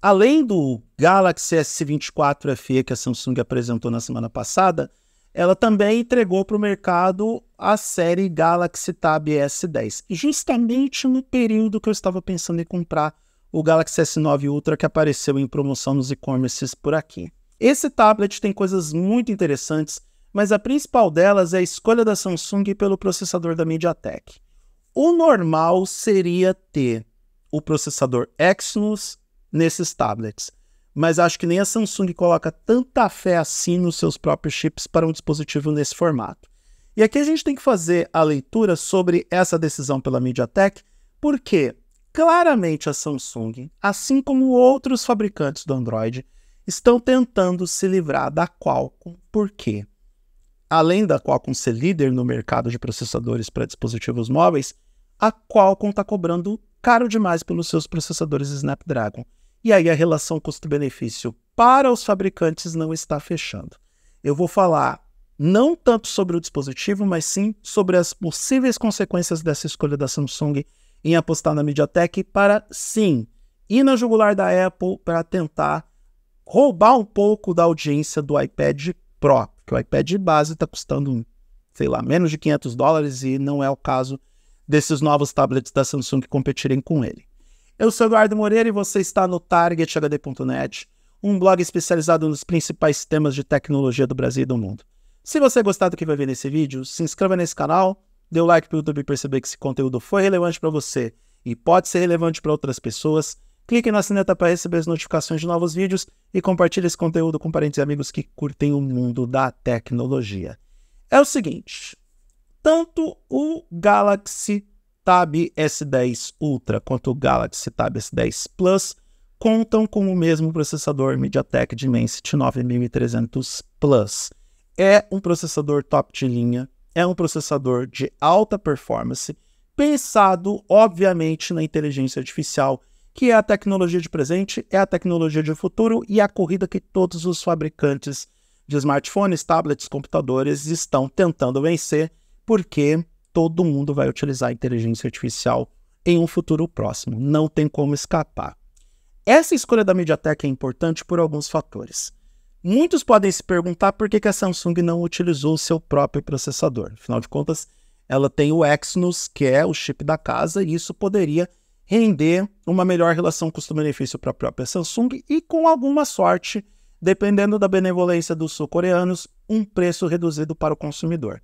além do Galaxy S24 FE que a Samsung apresentou na semana passada, ela também entregou para o mercado a série Galaxy Tab S10, justamente no período que eu estava pensando em comprar o Galaxy S9 Ultra que apareceu em promoção nos e-commerces por aqui. Esse tablet tem coisas muito interessantes, mas a principal delas é a escolha da Samsung pelo processador da MediaTek. O normal seria ter o processador Exynos nesses tablets. Mas acho que nem a Samsung coloca tanta fé assim nos seus próprios chips para um dispositivo nesse formato. E aqui a gente tem que fazer a leitura sobre essa decisão pela MediaTek, porque claramente a Samsung, assim como outros fabricantes do Android, estão tentando se livrar da Qualcomm, porque além da Qualcomm ser líder no mercado de processadores para dispositivos móveis, a Qualcomm está cobrando caro demais pelos seus processadores Snapdragon. E aí a relação custo-benefício para os fabricantes não está fechando. Eu vou falar não tanto sobre o dispositivo, mas sim sobre as possíveis consequências dessa escolha da Samsung em apostar na MediaTek para sim ir na jugular da Apple para tentar roubar um pouco da audiência do iPad Pro, que o iPad base está custando, sei lá, menos de 500 dólares e não é o caso desses novos tablets da Samsung competirem com ele. Eu sou Eduardo Moreira e você está no TargetHD.net, um blog especializado nos principais temas de tecnologia do Brasil e do mundo. Se você gostar do que vai ver nesse vídeo, se inscreva nesse canal, dê o um like para o YouTube perceber que esse conteúdo foi relevante para você e pode ser relevante para outras pessoas. Clique na sineta para receber as notificações de novos vídeos e compartilhe esse conteúdo com parentes e amigos que curtem o mundo da tecnologia. É o seguinte, tanto o Galaxy Tab S10 Ultra quanto o Galaxy Tab S10 Plus contam com o mesmo processador MediaTek Dimensity 9300 Plus. É um processador top de linha, é um processador de alta performance, pensado, obviamente, na inteligência artificial, que é a tecnologia de presente, é a tecnologia de futuro e é a corrida que todos os fabricantes de smartphones, tablets, computadores estão tentando vencer, porque todo mundo vai utilizar a inteligência artificial em um futuro próximo. Não tem como escapar. Essa escolha da MediaTek é importante por alguns fatores. Muitos podem se perguntar por que, que a Samsung não utilizou o seu próprio processador. Afinal de contas, ela tem o Exynos, que é o chip da casa, e isso poderia render uma melhor relação custo-benefício para a própria Samsung e, com alguma sorte, dependendo da benevolência dos sul-coreanos, um preço reduzido para o consumidor.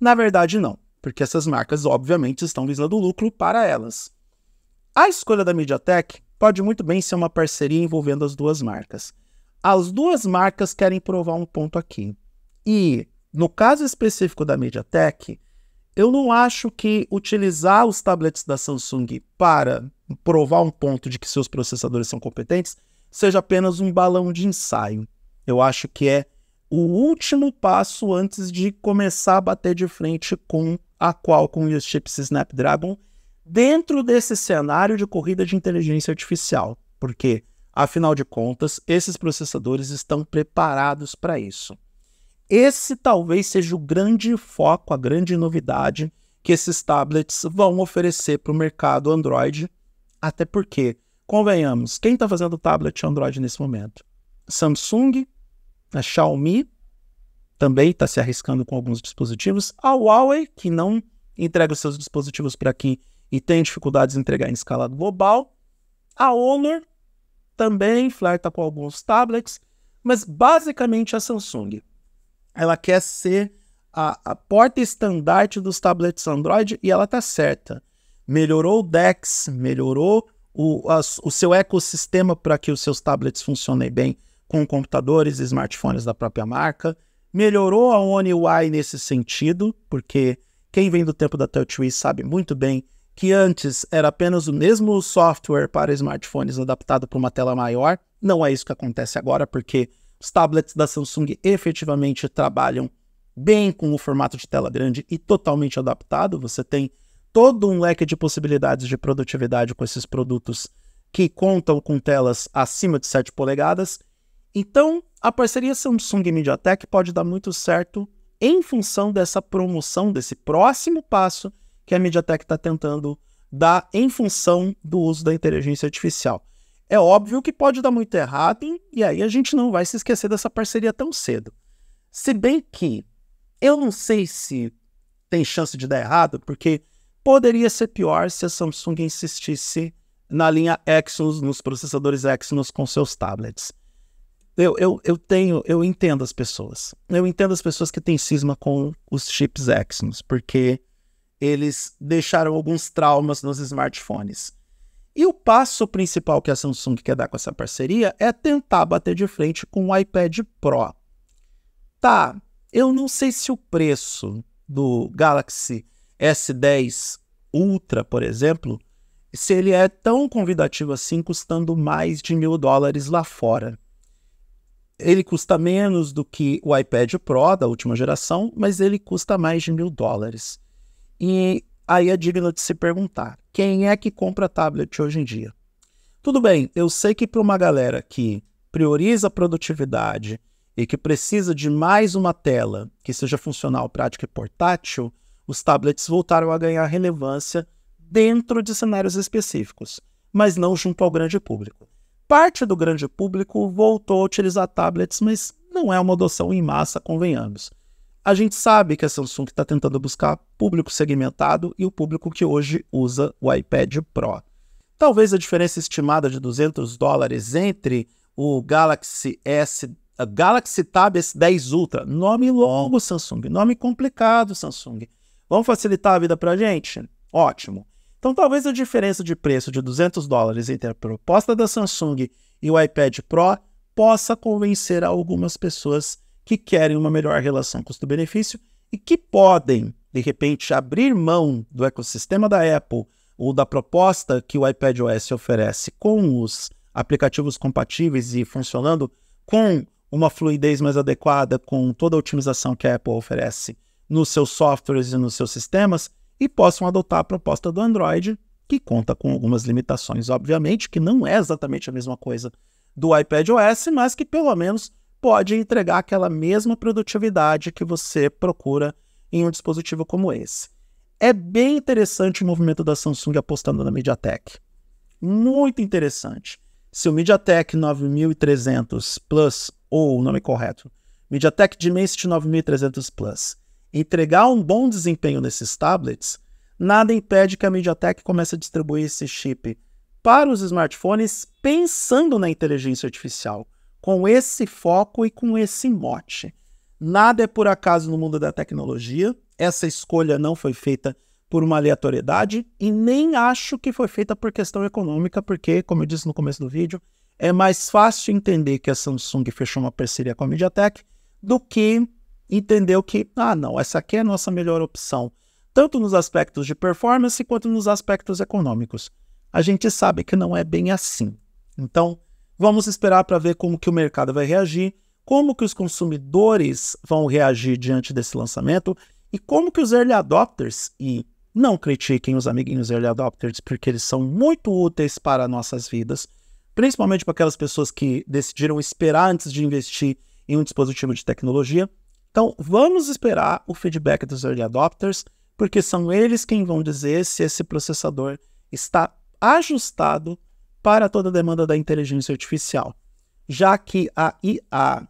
Na verdade, não porque essas marcas, obviamente, estão visando lucro para elas. A escolha da MediaTek pode muito bem ser uma parceria envolvendo as duas marcas. As duas marcas querem provar um ponto aqui. E, no caso específico da MediaTek, eu não acho que utilizar os tablets da Samsung para provar um ponto de que seus processadores são competentes seja apenas um balão de ensaio. Eu acho que é o último passo antes de começar a bater de frente com a Qualcomm e o chip Snapdragon dentro desse cenário de corrida de inteligência artificial, porque, afinal de contas, esses processadores estão preparados para isso. Esse talvez seja o grande foco, a grande novidade que esses tablets vão oferecer para o mercado Android, até porque, convenhamos, quem está fazendo tablet Android nesse momento? Samsung, a Xiaomi também está se arriscando com alguns dispositivos. A Huawei, que não entrega os seus dispositivos para aqui e tem dificuldades em entregar em escala global. A Honor também flerta com alguns tablets, mas basicamente a Samsung. Ela quer ser a, a porta estandarte dos tablets Android e ela está certa. Melhorou o DeX, melhorou o, a, o seu ecossistema para que os seus tablets funcionem bem com computadores e smartphones da própria marca melhorou a UI nesse sentido, porque quem vem do tempo da TouchWiz sabe muito bem que antes era apenas o mesmo software para smartphones adaptado para uma tela maior. Não é isso que acontece agora, porque os tablets da Samsung efetivamente trabalham bem com o formato de tela grande e totalmente adaptado. Você tem todo um leque de possibilidades de produtividade com esses produtos que contam com telas acima de 7 polegadas. Então, a parceria Samsung e MediaTek pode dar muito certo em função dessa promoção, desse próximo passo que a MediaTek está tentando dar em função do uso da inteligência artificial. É óbvio que pode dar muito errado e aí a gente não vai se esquecer dessa parceria tão cedo. Se bem que eu não sei se tem chance de dar errado, porque poderia ser pior se a Samsung insistisse na linha Exynos, nos processadores Exynos com seus tablets eu, eu, eu tenho, eu entendo as pessoas. Eu entendo as pessoas que têm cisma com os chips Exynos, porque eles deixaram alguns traumas nos smartphones. E o passo principal que a Samsung quer dar com essa parceria é tentar bater de frente com o iPad Pro. Tá, eu não sei se o preço do Galaxy S10 Ultra, por exemplo, se ele é tão convidativo assim, custando mais de mil dólares lá fora. Ele custa menos do que o iPad Pro da última geração, mas ele custa mais de mil dólares. E aí é digno de se perguntar: quem é que compra tablet hoje em dia? Tudo bem, eu sei que para uma galera que prioriza a produtividade e que precisa de mais uma tela que seja funcional, prática e portátil, os tablets voltaram a ganhar relevância dentro de cenários específicos, mas não junto ao grande público parte do grande público voltou a utilizar tablets, mas não é uma adoção em massa, convenhamos. A gente sabe que a Samsung está tentando buscar público segmentado e o público que hoje usa o iPad Pro. Talvez a diferença estimada de 200 dólares entre o Galaxy S, Galaxy Tab S10 Ultra, nome longo Samsung, nome complicado Samsung. Vamos facilitar a vida para a gente? Ótimo. Então, talvez a diferença de preço de 200 dólares entre a proposta da Samsung e o iPad Pro possa convencer algumas pessoas que querem uma melhor relação custo-benefício e que podem, de repente, abrir mão do ecossistema da Apple ou da proposta que o iPad OS oferece com os aplicativos compatíveis e funcionando com uma fluidez mais adequada, com toda a otimização que a Apple oferece nos seus softwares e nos seus sistemas, e possam adotar a proposta do Android, que conta com algumas limitações, obviamente, que não é exatamente a mesma coisa do iPad OS, mas que pelo menos pode entregar aquela mesma produtividade que você procura em um dispositivo como esse. É bem interessante o movimento da Samsung apostando na MediaTek. Muito interessante. Se o MediaTek 9300 Plus, ou o nome correto, MediaTek Dimensity 9300 Plus, entregar um bom desempenho nesses tablets, nada impede que a MediaTek comece a distribuir esse chip para os smartphones pensando na inteligência artificial, com esse foco e com esse mote. Nada é por acaso no mundo da tecnologia, essa escolha não foi feita por uma aleatoriedade e nem acho que foi feita por questão econômica, porque, como eu disse no começo do vídeo, é mais fácil entender que a Samsung fechou uma parceria com a MediaTek do que entendeu que, ah, não, essa aqui é a nossa melhor opção, tanto nos aspectos de performance quanto nos aspectos econômicos. A gente sabe que não é bem assim. Então, vamos esperar para ver como que o mercado vai reagir, como que os consumidores vão reagir diante desse lançamento e como que os early adopters e não critiquem os amiguinhos early adopters porque eles são muito úteis para nossas vidas, principalmente para aquelas pessoas que decidiram esperar antes de investir em um dispositivo de tecnologia. Então, vamos esperar o feedback dos early adopters, porque são eles quem vão dizer se esse processador está ajustado para toda a demanda da inteligência artificial. Já que a IA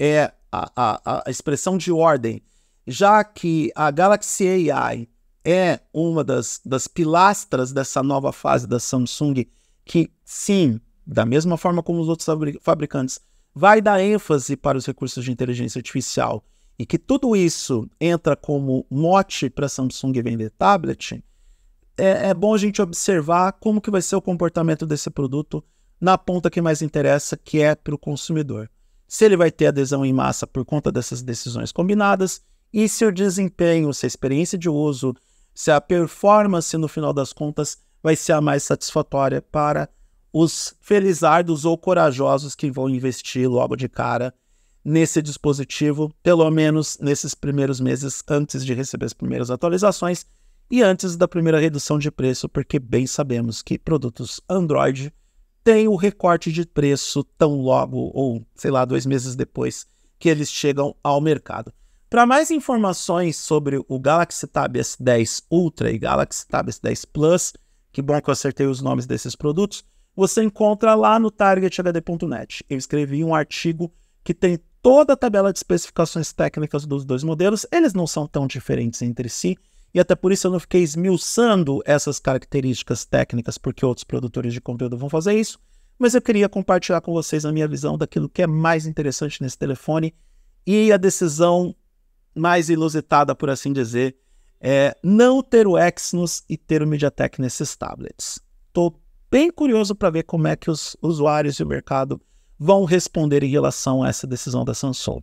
é a, a, a expressão de ordem, já que a Galaxy AI é uma das, das pilastras dessa nova fase da Samsung, que sim, da mesma forma como os outros fabricantes, vai dar ênfase para os recursos de inteligência artificial e que tudo isso entra como mote para Samsung vender tablet, é, é, bom a gente observar como que vai ser o comportamento desse produto na ponta que mais interessa, que é para o consumidor. Se ele vai ter adesão em massa por conta dessas decisões combinadas e se o desempenho, se a experiência de uso, se a performance no final das contas vai ser a mais satisfatória para os felizardos ou corajosos que vão investir logo de cara nesse dispositivo, pelo menos nesses primeiros meses antes de receber as primeiras atualizações e antes da primeira redução de preço, porque bem sabemos que produtos Android têm o recorte de preço tão logo ou, sei lá, dois meses depois que eles chegam ao mercado. Para mais informações sobre o Galaxy Tab S10 Ultra e Galaxy Tab S10 Plus, que bom que eu acertei os nomes desses produtos, você encontra lá no targethd.net. Eu escrevi um artigo que tem toda a tabela de especificações técnicas dos dois modelos, eles não são tão diferentes entre si, e até por isso eu não fiquei esmiuçando essas características técnicas, porque outros produtores de conteúdo vão fazer isso, mas eu queria compartilhar com vocês a minha visão daquilo que é mais interessante nesse telefone e a decisão mais ilusitada, por assim dizer, é não ter o Exynos e ter o MediaTek nesses tablets. Estou bem curioso para ver como é que os usuários e o mercado vão responder em relação a essa decisão da Samsung.